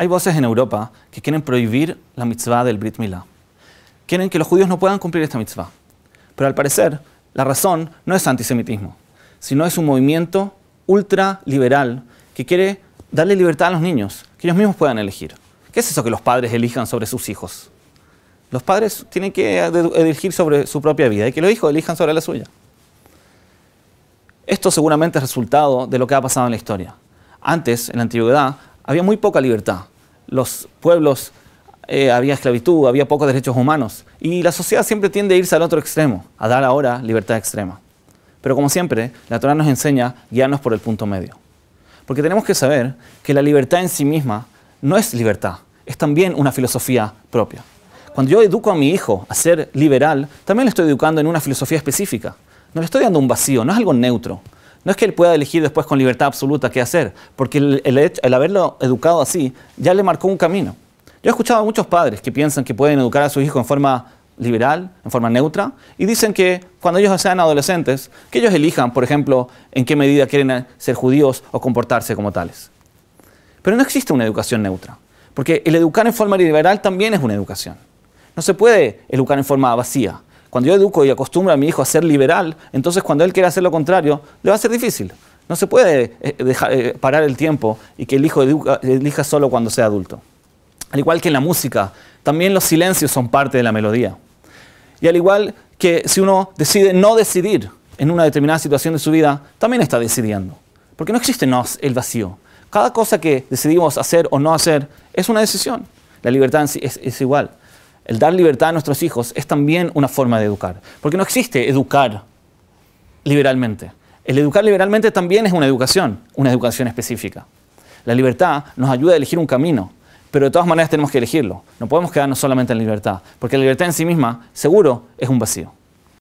Hay voces en Europa que quieren prohibir la mitzvah del Brit Milá. Quieren que los judíos no puedan cumplir esta mitzvah. Pero al parecer, la razón no es antisemitismo, sino es un movimiento ultraliberal que quiere darle libertad a los niños, que ellos mismos puedan elegir. ¿Qué es eso que los padres elijan sobre sus hijos? Los padres tienen que elegir sobre su propia vida y que los hijos elijan sobre la suya. Esto seguramente es resultado de lo que ha pasado en la historia. Antes, en la antigüedad, había muy poca libertad. Los pueblos, eh, había esclavitud, había pocos derechos humanos. Y la sociedad siempre tiende a irse al otro extremo, a dar ahora libertad extrema. Pero como siempre, la Torah nos enseña guiarnos por el punto medio. Porque tenemos que saber que la libertad en sí misma no es libertad, es también una filosofía propia. Cuando yo educo a mi hijo a ser liberal, también le estoy educando en una filosofía específica. No le estoy dando un vacío, no es algo neutro. No es que él pueda elegir después con libertad absoluta qué hacer, porque el, haberlo educado así ya le marcó un camino. Yo he escuchado a muchos padres que piensan que pueden educar a sus hijos en forma liberal, en forma neutra, y dicen que cuando ellos sean adolescentes, que ellos elijan, por ejemplo, en qué medida quieren ser judíos o comportarse como tales. Pero no existe una educación neutra, porque el educar en forma liberal también es una educación. No se puede educar en forma vacía, cuando yo educo y acostumbro a mi hijo a ser liberal, entonces cuando él quiera hacer lo contrario, le va a ser difícil. No se puede eh, eh, parar el tiempo y que el hijo elija solo cuando sea adulto. Al igual que en la música, también los silencios son parte de la melodía. Y al igual que si uno decide no decidir en una determinada situación de su vida, también está decidiendo. Porque no existe el vacío. Cada cosa que decidimos hacer o no hacer es una decisión. La libertad es igual el dar libertad a nuestros hijos es también una forma de educar. Porque no existe educar liberalmente. El educar liberalmente también es una educación, una educación específica. La libertad nos ayuda a elegir un camino, pero de todas maneras tenemos que elegirlo. No podemos quedarnos solamente en libertad, porque la libertad en sí misma, seguro, es un vacío.